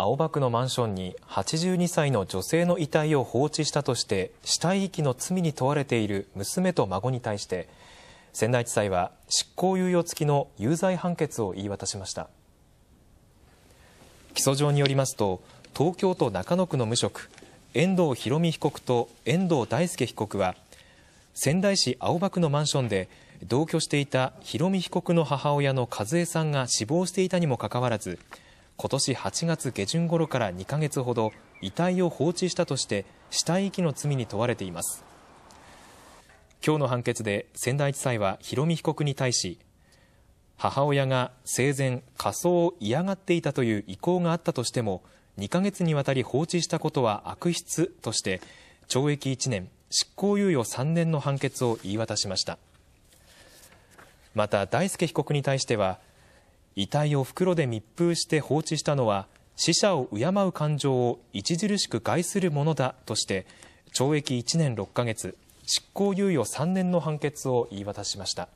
青葉区のマンションに82歳の女性の遺体を放置したとして死体遺棄の罪に問われている娘と孫に対して仙台地裁は執行猶予付きの有罪判決を言い渡しました起訴状によりますと東京都中野区の無職遠藤博美被告と遠藤大輔被告は仙台市青葉区のマンションで同居していた博美被告の母親の和江さんが死亡していたにもかかわらず今年8月下旬頃から2ヶ月ほど遺体を放置したとして死体遺棄の罪に問われています今日の判決で仙台地裁は博美被告に対し母親が生前仮装を嫌がっていたという意向があったとしても2ヶ月にわたり放置したことは悪質として懲役1年執行猶予3年の判決を言い渡しましたまた大輔被告に対しては遺体を袋で密封して放置したのは死者を敬う感情を著しく害するものだとして懲役1年6ヶ月執行猶予3年の判決を言い渡しました。